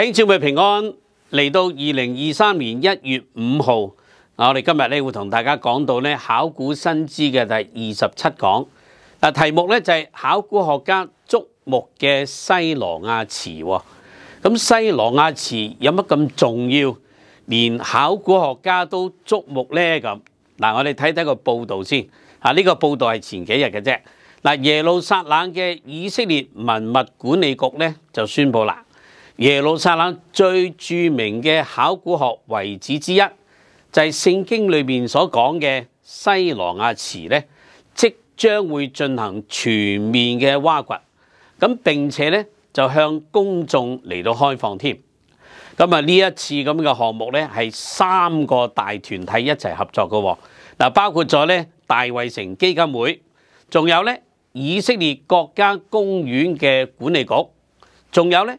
敬祝佢平安。嚟到二零二三年一月五号，我哋今日呢会同大家讲到咧考古新知嘅第二十七讲。嗱，题目咧就系考古学家瞩目嘅西罗亚池。咁西罗亚池有乜咁重要？连考古学家都瞩目咧？咁嗱，我哋睇睇个报道先。啊，呢个报道系前几日嘅啫。嗱，耶路撒冷嘅以色列文物管理局咧就宣布啦。耶路撒冷最著名嘅考古学遗址之一，就系圣经里面所讲嘅西罗亚池咧，即将会进行全面嘅挖掘，咁并且咧就向公众嚟到开放添。咁啊呢一次咁嘅项目咧系三个大团体一齐合作嘅，嗱包括咗咧大卫城基金会，仲有咧以色列国家公园嘅管理局，仲有咧。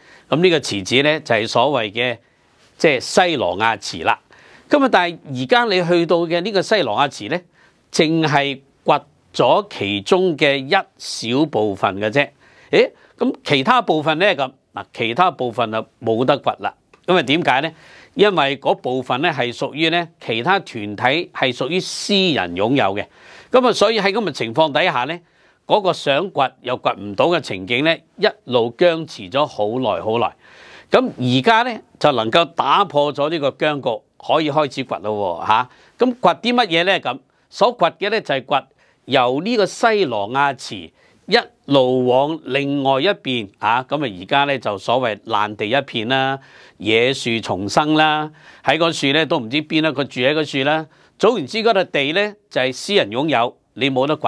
咁呢個池子咧就係所謂嘅即係西羅亞池啦。咁啊，但係而家你去到嘅呢個西羅亞池咧，淨係掘咗其中嘅一小部分嘅啫。誒，咁其他部分咧咁嗱，其他部分啊冇得掘啦。咁啊，點解咧？因為嗰部分咧係屬於咧其他團體，係屬於私人擁有嘅。咁啊，所以喺咁嘅情況底下咧。嗰個想掘又掘唔到嘅情景咧，一路僵持咗好耐好耐。咁而家咧，就能够打破咗呢個僵局，可以開始掘咯嚇。咁掘啲乜嘢咧？咁所掘嘅咧就係掘由呢個西羅亞池一路往另外一邊嚇。咁啊而家咧就所謂爛地一片啦，野樹重生啦，喺個樹咧都唔知邊啦，佢住喺個樹啦。早言之，嗰笪地咧就係私人擁有，你冇得掘。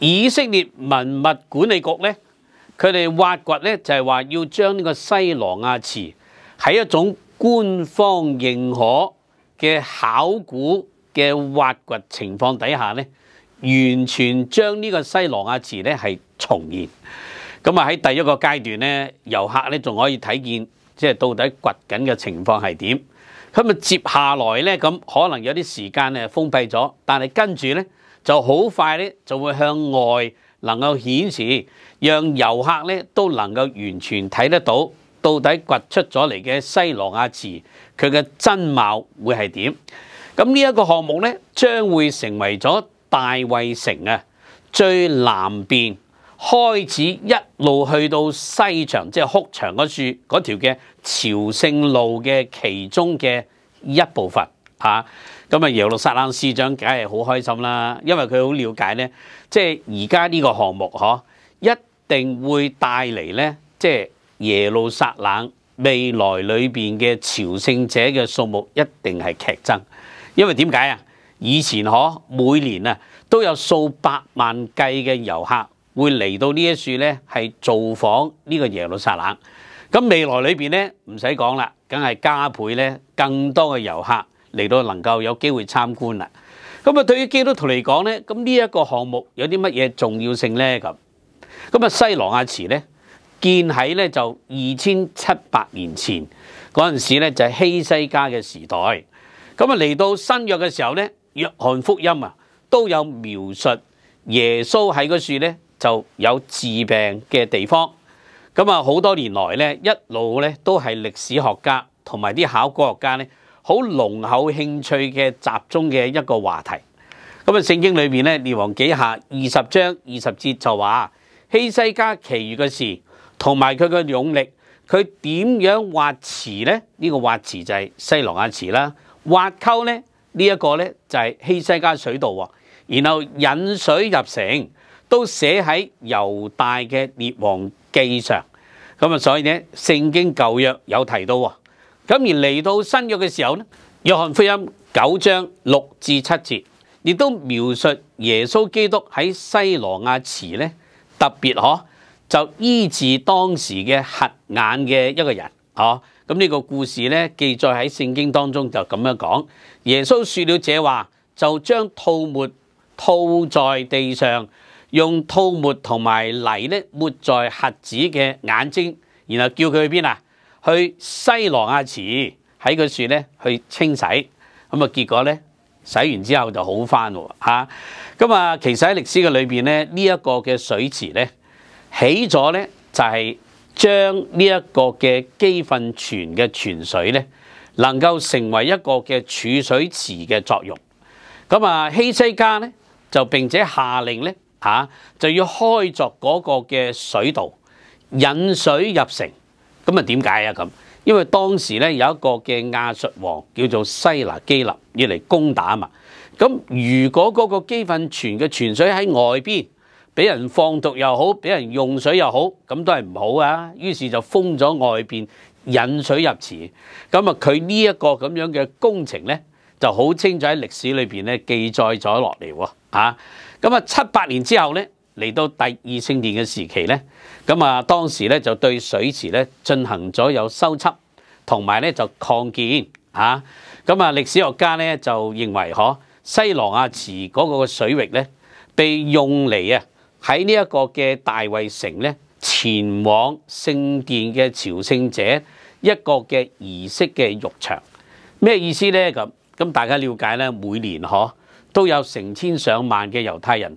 以色列文物管理局咧，佢哋挖掘咧就系话要将呢个西罗亚池喺一种官方认可嘅考古嘅挖掘情况底下咧，完全将呢个西罗亚池咧系重现。咁啊喺第一个阶段咧，游客咧仲可以睇见即系到底掘紧嘅情况系点。咁啊接下来咧咁可能有啲时间咧封闭咗，但系跟住咧。就好快咧，就會向外能夠顯示，讓遊客咧都能夠完全睇得到，到底掘出咗嚟嘅西羅亞池佢嘅真貌會係點？咁呢一個項目咧，將會成為咗大衛城啊最南邊開始一路去到西牆，即係哭牆嗰處嗰條嘅朝聖路嘅其中嘅一部分啊！咁啊耶路撒冷司长梗系好开心啦，因为佢好了解咧，即系而家呢个项目嗬，一定会带嚟咧，即系耶路撒冷未来里边嘅朝圣者嘅数目一定系剧增。因为点解啊？以前嗬，每年啊都有数百万计嘅游客会嚟到呢一處咧，系造访呢个耶路撒冷。咁未来里边呢，唔使讲啦，梗系加倍呢更多嘅游客。嚟到能夠有機會參觀啦。咁啊，對於基督徒嚟講咧，咁呢一個項目有啲乜嘢重要性咧？咁咁啊，西羅亞池咧建喺咧就二千七百年前嗰陣時咧就希西家嘅時代。咁啊，嚟到新約嘅時候咧，約翰福音啊都有描述耶穌喺個樹咧就有治病嘅地方。咁啊，好多年來咧一路咧都係歷史學家同埋啲考古學家咧。好浓厚兴趣嘅集中嘅一个话题，咁啊，圣经里面咧列王記下二十章二十节就话希西家其余嘅事，同埋佢嘅勇力，佢点样挖池呢？呢个挖池就系西罗亞池啦，挖沟呢，呢一个咧就系希西家水道，然后引水入城都写喺犹大嘅列王记上，咁啊，所以咧圣经旧约有提到。咁而嚟到新约嘅时候呢？约翰福音九章六至七节，亦都描述耶稣基督喺西罗亚池咧，特别可就医治当时嘅瞎眼嘅一个人。哦，咁呢个故事咧记载喺圣经当中就咁样讲。耶稣说了这话，就将吐沫吐在地上，用吐沫同埋泥咧抹在瞎子嘅眼睛，然后叫佢去边啊？去西罗亚池喺個树咧去清洗，咁啊结果咧洗完之后就好翻喎咁啊，其实喺历史嘅里边咧，呢一个嘅水池咧起咗咧就系将呢一个嘅基训泉嘅泉水咧，能够成为一个嘅储水池嘅作用。咁啊，希西家咧就并且下令咧嚇就要开凿嗰个嘅水道引水入城。咁啊，點解啊？咁，因為當時咧有一個嘅亞述王叫做西拿基立要嚟攻打嘛。咁如果嗰個基憤泉嘅泉水喺外邊，俾人放毒又好，俾人用水又好，咁都係唔好啊。於是就封咗外邊引水入池。咁啊，佢呢一個咁樣嘅工程咧，就好清楚喺歷史裏邊咧記載咗落嚟喎。啊，咁啊，七八年之後咧。嚟到第二聖殿嘅時期咧，咁啊當時咧就對水池咧進行咗有修葺，同埋咧就擴建嚇。咁啊歷史學家咧就認為，嗬西羅亞池嗰個水域咧被用嚟啊喺呢一個嘅大衛城咧前往聖殿嘅朝聖者一個嘅儀式嘅浴場。咩意思咧？咁咁大家了解咧，每年嗬都有成千上萬嘅猶太人。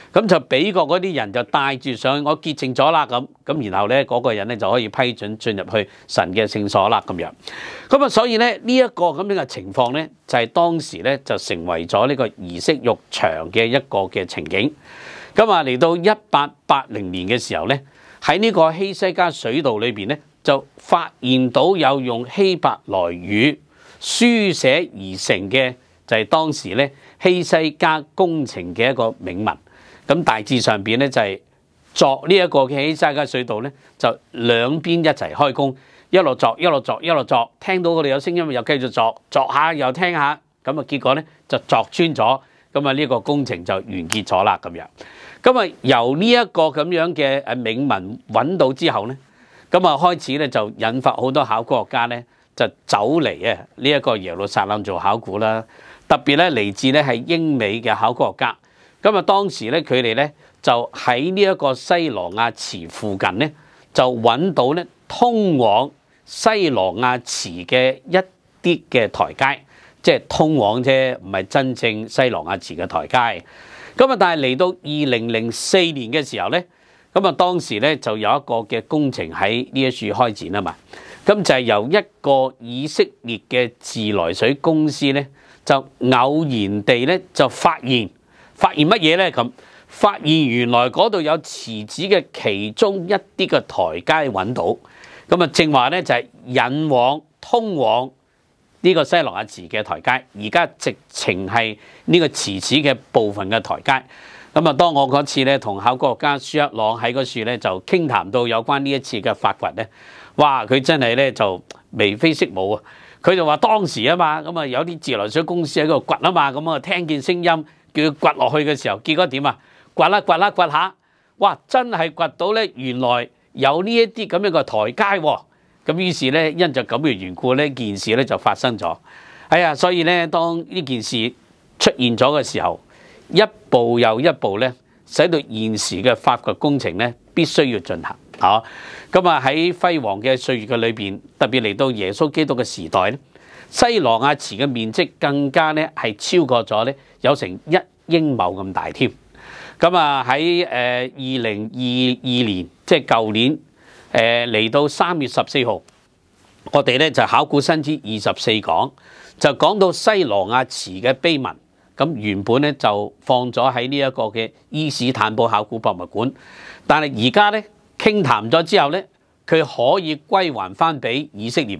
咁就俾國嗰啲人就帶住上去，我結情咗啦咁咁，然後咧嗰個人咧就可以批准進入去神嘅聖所啦咁樣。咁啊，所以咧呢一個咁樣嘅情況咧，就係當時咧就成為咗呢個儀式浴場嘅一個嘅情景。咁啊，嚟到一八八零年嘅時候咧，喺呢個希西加水道裏邊咧就發現到有用希伯來語書寫而成嘅就係當時咧希西加工程嘅一個銘文。咁大致上邊咧就係作呢一個起沙嘅隧道咧，就兩邊一齊開工，一路作一路作一路作，聽到佢哋有聲音又繼續作，作下又聽下，咁啊結果咧就作穿咗，咁啊呢個工程就完結咗啦咁樣。咁啊由呢一個咁樣嘅誒銘文揾到之後咧，咁啊開始咧就引發好多考古學家咧就走嚟啊呢一個耶路撒冷做考古啦，特別咧嚟自咧係英美嘅考古學家。咁啊！當時咧，佢哋咧就喺呢一個西羅亞池附近咧，就揾到咧通往西羅亞池嘅一啲嘅台階，即係通往啫，唔係真正西羅亞池嘅台階。咁啊，但係嚟到二零零四年嘅時候咧，咁啊，當時咧就有一個嘅工程喺呢一處開展啊嘛。咁就係由一個以色列嘅自來水公司咧，就偶然地咧就發現。發現乜嘢呢？咁發現原來嗰度有池子嘅其中一啲嘅台階揾到，咁啊正話呢，就係引往通往呢個西羅亞池嘅台階，而家直情係呢個池子嘅部分嘅台階。咁啊，當我嗰次呢，同考古家舒一朗喺嗰處呢，就傾談到有關呢一次嘅發掘呢，哇！佢真係呢，就眉飛色舞啊！佢就話當時啊嘛，咁啊有啲自來水公司喺度掘啊嘛，咁啊聽見聲音。叫佢掘落去嘅時候，結果點啊？掘啦掘啦掘下，哇！真係掘到咧，原來有呢一啲咁樣嘅台階喎。咁於是咧，因就咁嘅緣故咧，件事咧就發生咗。哎呀，所以咧，當呢件事出現咗嘅時候，一步又一步咧，使到現時嘅法掘工程咧必須要進行。啊，咁啊喺輝煌嘅歲月嘅裏邊，特別嚟到耶穌基督嘅時代咧。西羅亞池嘅面積更加咧係超過咗咧有成一英畝咁大添，咁啊喺誒二零二二年即係舊年誒嚟到三月十四號，我哋咧就考古新知二十四講就講到西羅亞池嘅碑文，咁原本咧就放咗喺呢一個嘅伊斯坦布考古博物館，但係而家咧傾談咗之後咧，佢可以歸還翻俾以色列。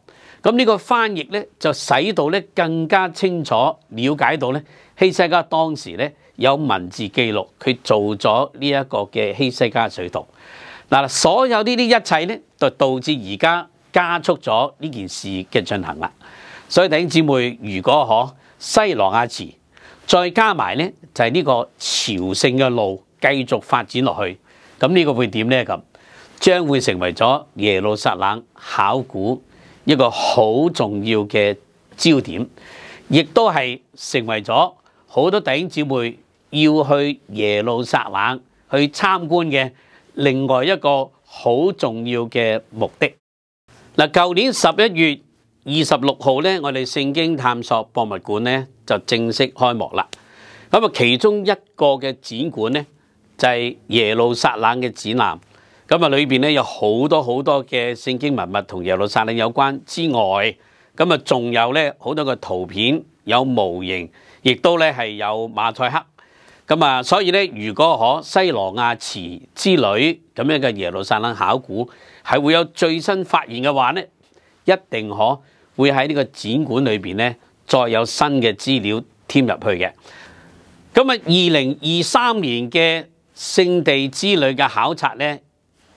咁呢個翻譯咧，就使到咧更加清楚了解到咧希西家當時咧有文字記錄，佢做咗呢一個嘅希西家水道。嗱，所有呢啲一切咧，就導致而家加速咗呢件事嘅進行啦。所以弟兄姊妹，如果可西羅亞池再加埋咧，就係呢個朝聖嘅路繼續發展落去，咁呢個會點咧？咁將會成為咗耶路撒冷考古。一個好重要嘅焦點，亦都係成為咗好多弟兄姊妹要去耶路撒冷去參觀嘅另外一個好重要嘅目的。嗱，舊年十一月二十六號咧，我哋聖經探索博物館咧就正式開幕啦。咁啊，其中一個嘅展館咧就係耶路撒冷嘅展覽。咁啊，里边咧有好多好多嘅聖經文物同耶路撒冷有關之外，咁啊，仲有咧好多嘅圖片、有模型，亦都咧係有馬賽克。咁啊，所以咧，如果可西羅亞池之旅咁樣嘅耶路撒冷考古係會有最新發現嘅話咧，一定可會喺呢個展館裏边咧再有新嘅資料添入去嘅。咁啊，二零二三年嘅聖地之旅嘅考察咧。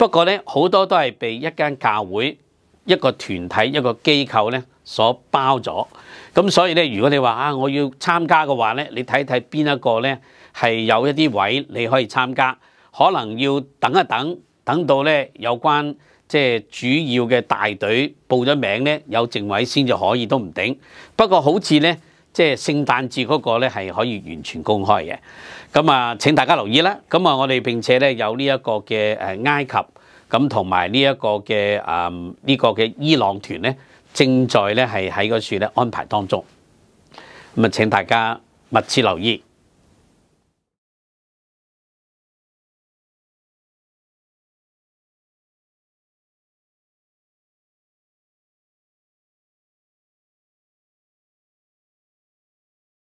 不過咧，好多都係被一間教會、一個團體、一個機構咧所包咗。咁所以咧，如果你話啊，我要參加嘅話咧，你睇睇邊一個咧係有一啲位你可以參加，可能要等一等，等到咧有關即係主要嘅大隊報咗名咧有正位先就可以都唔頂。不過好似咧。即係聖誕節嗰個咧係可以完全公開嘅，咁啊請大家留意啦。咁啊我哋並且咧有呢一個嘅埃及，咁同埋呢一個嘅誒呢個嘅伊朗團咧，正在咧係喺個處咧安排當中，咁啊請大家密切留意。